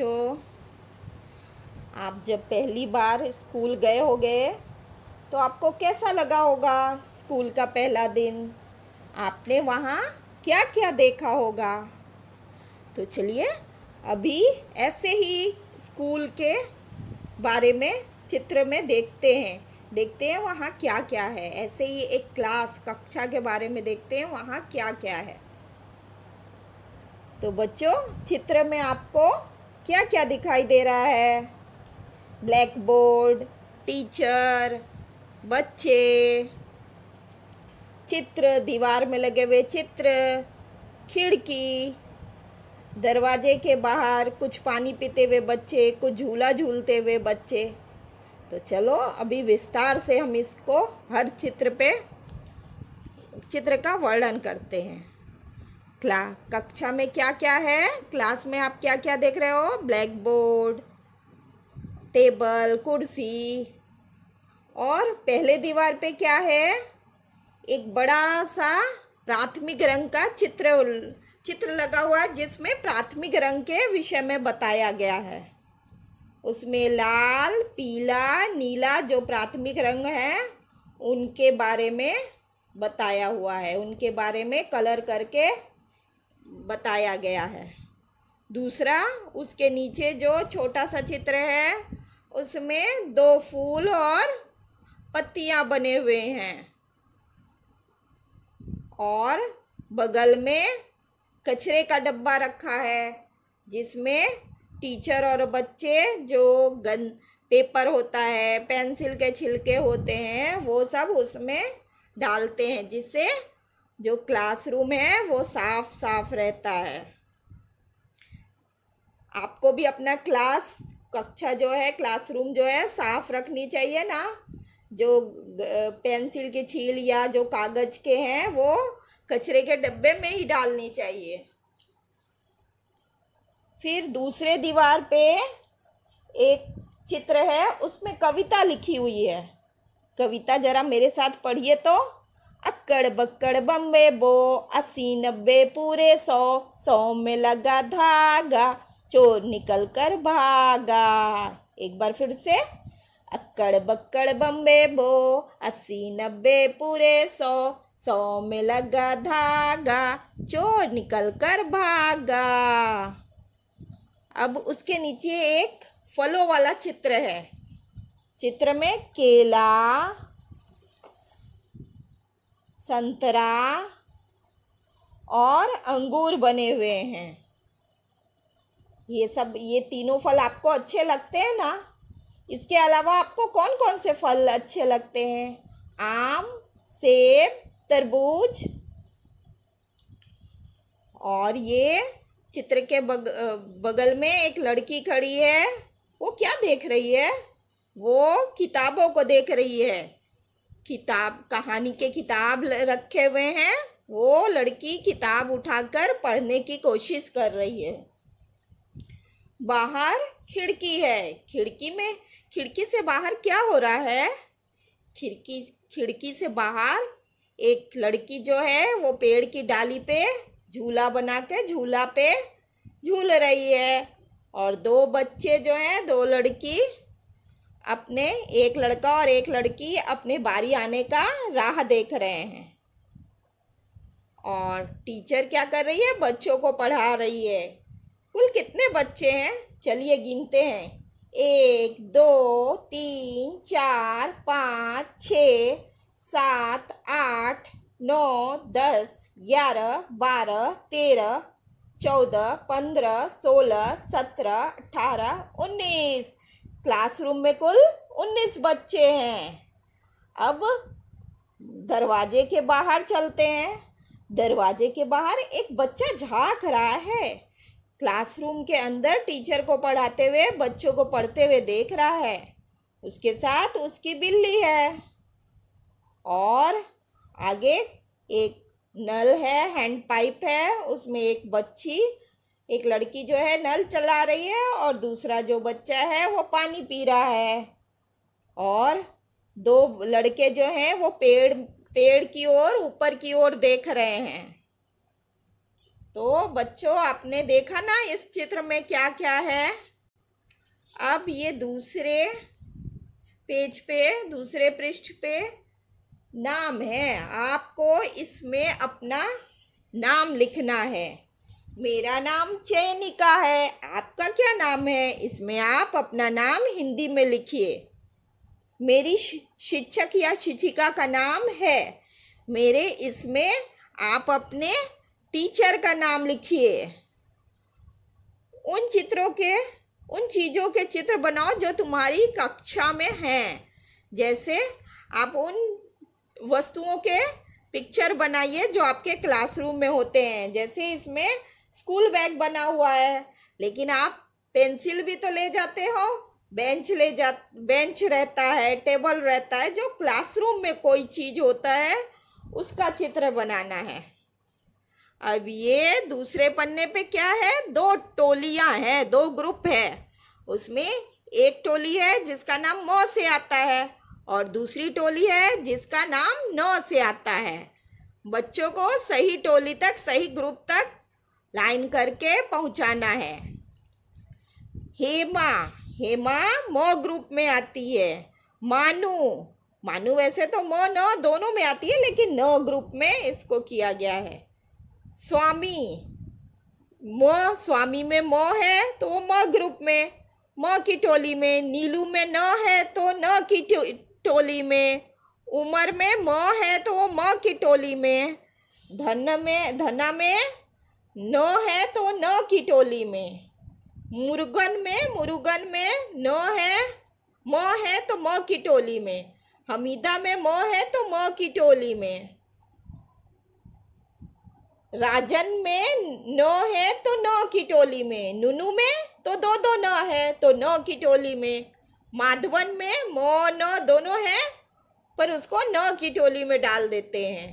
बच्चों आप जब पहली बार स्कूल गए होगे तो आपको कैसा लगा होगा स्कूल का पहला दिन आपने वहाँ क्या क्या देखा होगा तो चलिए अभी ऐसे ही स्कूल के बारे में चित्र में देखते हैं देखते हैं वहाँ क्या क्या है ऐसे ही एक क्लास कक्षा के बारे में देखते हैं वहाँ क्या क्या है तो बच्चों चित्र में आपको क्या क्या दिखाई दे रहा है ब्लैक बोर्ड टीचर बच्चे चित्र दीवार में लगे हुए चित्र खिड़की दरवाजे के बाहर कुछ पानी पीते हुए बच्चे कुछ झूला झूलते हुए बच्चे तो चलो अभी विस्तार से हम इसको हर चित्र पे चित्र का वर्णन करते हैं क्ला कक्षा में क्या क्या है क्लास में आप क्या क्या देख रहे हो ब्लैक बोर्ड टेबल कुर्सी और पहले दीवार पे क्या है एक बड़ा सा प्राथमिक रंग का चित्र चित्र लगा हुआ है जिसमें प्राथमिक रंग के विषय में बताया गया है उसमें लाल पीला नीला जो प्राथमिक रंग है उनके बारे में बताया हुआ है उनके बारे में कलर करके बताया गया है दूसरा उसके नीचे जो छोटा सा चित्र है उसमें दो फूल और पत्तियां बने हुए हैं और बगल में कचरे का डब्बा रखा है जिसमें टीचर और बच्चे जो गन पेपर होता है पेंसिल के छिलके होते हैं वो सब उसमें डालते हैं जिससे जो क्लासरूम है वो साफ साफ रहता है आपको भी अपना क्लास कक्षा जो है क्लासरूम जो है साफ रखनी चाहिए ना जो पेंसिल की छील या जो कागज के हैं वो कचरे के डब्बे में ही डालनी चाहिए फिर दूसरे दीवार पे एक चित्र है उसमें कविता लिखी हुई है कविता जरा मेरे साथ पढ़िए तो अक्कड़ बक्कड़ बम्बे बो अस्सी नब्बे पूरे सौ सौ में लगा धागा चोर निकल कर भागा एक बार फिर से अक्कड़ बक्कड़ बम्बे बो अस्सी नब्बे पूरे सौ सौ में लगा धागा चोर निकल कर भागा अब उसके नीचे एक फलों वाला चित्र है चित्र में केला संतरा और अंगूर बने हुए हैं ये सब ये तीनों फल आपको अच्छे लगते हैं ना इसके अलावा आपको कौन कौन से फल अच्छे लगते हैं आम सेब तरबूज और ये चित्र के बग, बगल में एक लड़की खड़ी है वो क्या देख रही है वो किताबों को देख रही है किताब कहानी के किताब रखे हुए हैं वो लड़की किताब उठाकर पढ़ने की कोशिश कर रही है बाहर खिड़की है खिड़की में खिड़की से बाहर क्या हो रहा है खिड़की खिड़की से बाहर एक लड़की जो है वो पेड़ की डाली पे झूला बना के झूला पे झूल रही है और दो बच्चे जो हैं दो लड़की अपने एक लड़का और एक लड़की अपने बारी आने का राह देख रहे हैं और टीचर क्या कर रही है बच्चों को पढ़ा रही है कुल कितने बच्चे हैं चलिए गिनते हैं एक दो तीन चार पाँच छ सात आठ नौ दस ग्यारह बारह तेरह चौदह पंद्रह सोलह सत्रह अठारह उन्नीस क्लासरूम में कुल उन्नीस बच्चे हैं अब दरवाजे के बाहर चलते हैं दरवाजे के बाहर एक बच्चा झांक रहा है क्लासरूम के अंदर टीचर को पढ़ाते हुए बच्चों को पढ़ते हुए देख रहा है उसके साथ उसकी बिल्ली है और आगे एक नल है हैंड पाइप है उसमें एक बच्ची एक लड़की जो है नल चला रही है और दूसरा जो बच्चा है वो पानी पी रहा है और दो लड़के जो हैं वो पेड़ पेड़ की ओर ऊपर की ओर देख रहे हैं तो बच्चों आपने देखा ना इस चित्र में क्या क्या है अब ये दूसरे पेज पे दूसरे पृष्ठ पे नाम है आपको इसमें अपना नाम लिखना है मेरा नाम चैनिका है आपका क्या नाम है इसमें आप अपना नाम हिंदी में लिखिए मेरी शिक्षक या शिक्षिका का नाम है मेरे इसमें आप अपने टीचर का नाम लिखिए उन चित्रों के उन चीज़ों के चित्र बनाओ जो तुम्हारी कक्षा में हैं जैसे आप उन वस्तुओं के पिक्चर बनाइए जो आपके क्लासरूम में होते हैं जैसे इसमें स्कूल बैग बना हुआ है लेकिन आप पेंसिल भी तो ले जाते हो बेंच ले जा बेंच रहता है टेबल रहता है जो क्लासरूम में कोई चीज़ होता है उसका चित्र बनाना है अब ये दूसरे पन्ने पे क्या है दो टोलियां हैं दो ग्रुप है उसमें एक टोली है जिसका नाम म से आता है और दूसरी टोली है जिसका नाम न से आता है बच्चों को सही टोली तक सही ग्रुप तक लाइन करके पहुंचाना है हेमा हेमा मो ग्रुप में आती है मानू मानू वैसे तो मो न दोनों में आती है लेकिन न ग्रुप में इसको किया गया है स्वामी मो स्वामी में मो है तो वो म ग्रुप में म की टोली में नीलू में न है तो न की टोली में उमर में म है तो वो म की टोली में धन में धना में न है तो न की टोली में मुर्गन में मुर्गन में न है म है तो म की टोली में हमीदा में म है तो म की टोली में राजन में न है तो न की टोली में नुनू में तो दो दो न है तो न की टोली में माधवन में म न दोनों है पर उसको न की टोली में डाल देते हैं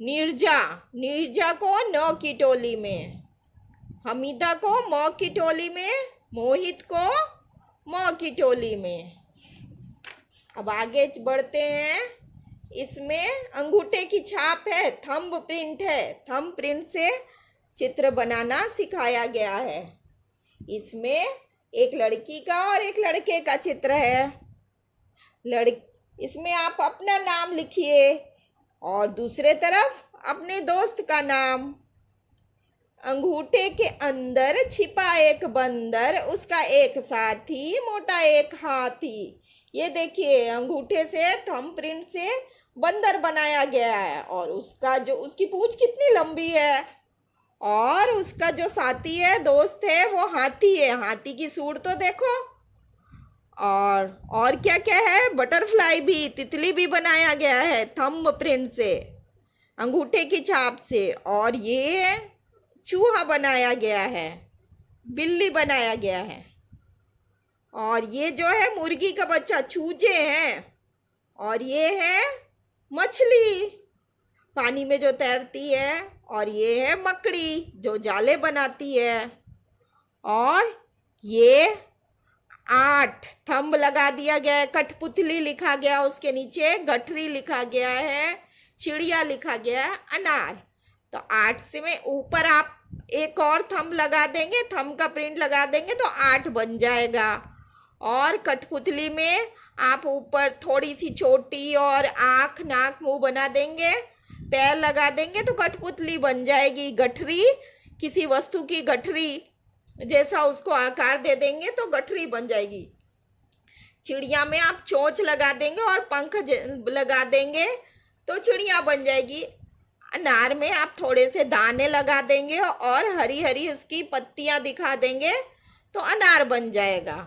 निर्जा निर्जा को न की टोली में हमीदा को म की टोली में मोहित को म की टोली में अब आगे बढ़ते हैं इसमें अंगूठे की छाप है थंब प्रिंट है थंब प्रिंट से चित्र बनाना सिखाया गया है इसमें एक लड़की का और एक लड़के का चित्र है लड़ इसमें आप अपना नाम लिखिए और दूसरे तरफ अपने दोस्त का नाम अंगूठे के अंदर छिपा एक बंदर उसका एक साथी मोटा एक हाथी ये देखिए अंगूठे से थम प्रिंट से बंदर बनाया गया है और उसका जो उसकी पूंछ कितनी लंबी है और उसका जो साथी है दोस्त है वो हाथी है हाथी की सूट तो देखो और और क्या क्या है बटरफ्लाई भी तितली भी बनाया गया है थंब प्रिंट से अंगूठे की छाप से और ये चूहा बनाया गया है बिल्ली बनाया गया है और ये जो है मुर्गी का बच्चा चूजे हैं और ये है मछली पानी में जो तैरती है और ये है मकड़ी जो जाले बनाती है और ये आठ थंब लगा दिया गया है कठपुतली लिखा गया उसके नीचे गठरी लिखा गया है चिड़िया लिखा गया है अनार तो आठ से में ऊपर आप एक और थंब लगा देंगे थंब का प्रिंट लगा देंगे तो आठ बन जाएगा और कठपुतली में आप ऊपर थोड़ी सी छोटी और आँख नाक मुंह बना देंगे पैर लगा देंगे तो कठपुतली बन जाएगी गठरी किसी वस्तु की गठरी जैसा उसको आकार दे देंगे तो गठरी बन जाएगी चिड़िया में आप चोंच लगा देंगे और पंख लगा देंगे तो चिड़िया बन जाएगी अनार में आप थोड़े से दाने लगा देंगे और हरी हरी उसकी पत्तियां दिखा देंगे तो अनार बन जाएगा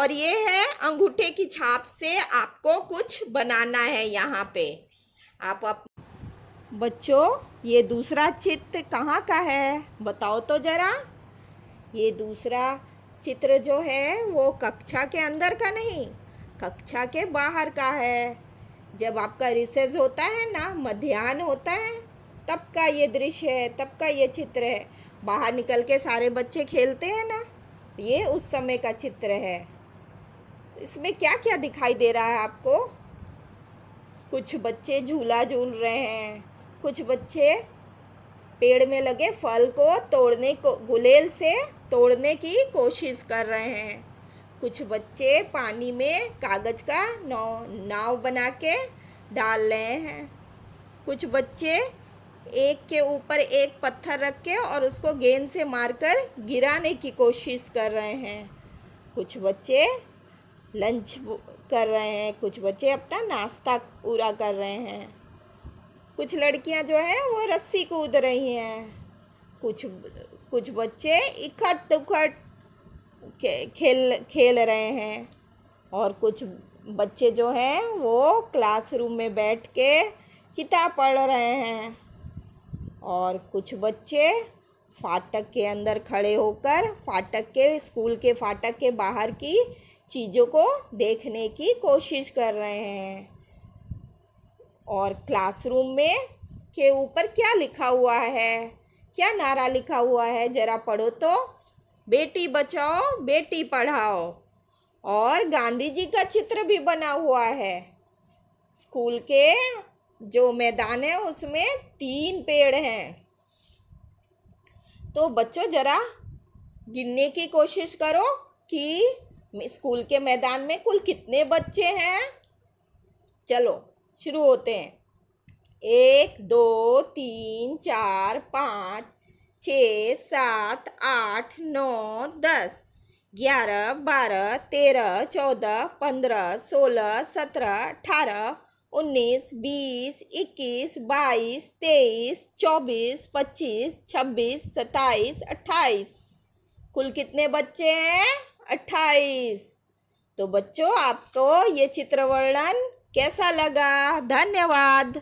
और ये है अंगूठे की छाप से आपको कुछ बनाना है यहाँ पे आप अप बच्चों ये दूसरा चित्र कहाँ का है बताओ तो ज़रा ये दूसरा चित्र जो है वो कक्षा के अंदर का नहीं कक्षा के बाहर का है जब आपका रिसेस होता है ना मध्यान्ह होता है तब का ये दृश्य है तब का ये चित्र है बाहर निकल के सारे बच्चे खेलते हैं ना ये उस समय का चित्र है इसमें क्या क्या दिखाई दे रहा है आपको कुछ बच्चे झूला झूल रहे हैं कुछ बच्चे पेड़ में लगे फल को तोड़ने को गुलेल से तोड़ने की कोशिश कर रहे हैं कुछ बच्चे पानी में कागज का नाव नाव बना के डाल रहे हैं कुछ बच्चे एक के ऊपर एक पत्थर रख के और उसको गेंद से मारकर गिराने की कोशिश कर रहे हैं कुछ बच्चे लंच कर रहे हैं कुछ बच्चे अपना नाश्ता पूरा कर रहे हैं कुछ लड़कियां जो है वो रस्सी कूद रही हैं कुछ कुछ बच्चे इकट्ठ उखट खेल खेल रहे हैं और कुछ बच्चे जो हैं वो क्लासरूम में बैठ के किताब पढ़ रहे हैं और कुछ बच्चे फाटक के अंदर खड़े होकर फाटक के स्कूल के फाटक के बाहर की चीज़ों को देखने की कोशिश कर रहे हैं और क्लासरूम में के ऊपर क्या लिखा हुआ है क्या नारा लिखा हुआ है जरा पढ़ो तो बेटी बचाओ बेटी पढ़ाओ और गांधी जी का चित्र भी बना हुआ है स्कूल के जो मैदान है उसमें तीन पेड़ हैं तो बच्चों ज़रा गिनने की कोशिश करो कि स्कूल के मैदान में कुल कितने बच्चे हैं चलो शुरू होते हैं एक दो तीन चार पाँच छ सात आठ नौ दस ग्यारह बारह तेरह चौदह पंद्रह सोलह सत्रह अठारह उन्नीस बीस इक्कीस बाईस तेईस चौबीस पच्चीस छब्बीस सत्ताईस अट्ठाईस कुल कितने बच्चे हैं अट्ठाईस तो बच्चों आपको ये चित्र वर्णन कैसा लगा धन्यवाद